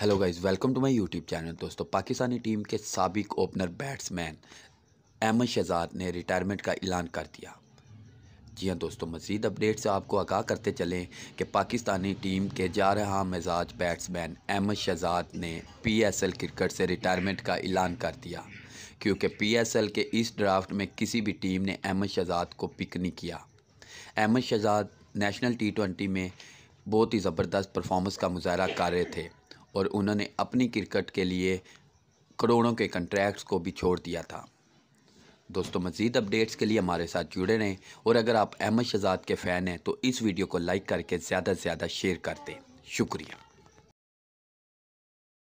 hello guys welcome to my YouTube channel दोस्तों Pakistani team के सबक ओपनर बैट्समैन अहमद शहजाद ने रिटायरमेंट का ऐलान कर दिया जी हाँ दोस्तों मजीद अपडेट से आपको आगाह करते चलें कि पाकिस्तानी टीम के जारहा मिजाज बैट्समैन अहमद शहजाद ने पीएसएल क्रिकेट से रिटायरमेंट का ऐलान कर दिया क्योंकि पीएसएल के इस ड्राफ्ट में किसी भी टीम ने अहमद शहजाद को पिक नहीं किया Ahmed Shehzad national T twenty में बहुत ही ज़बरदस्त परफॉर्मेंस का मुजाहरा कर रहे थे और उन्होंने अपनी क्रिकेट के लिए करोड़ों के कंट्रैक्ट्स को भी छोड़ दिया था दोस्तों मज़ीद अपडेट्स के लिए हमारे साथ जुड़े रहें और अगर आप अहमद शहजाद के फ़ैन हैं तो इस वीडियो को लाइक करके ज़्यादा से ज़्यादा शेयर कर दें शुक्रिया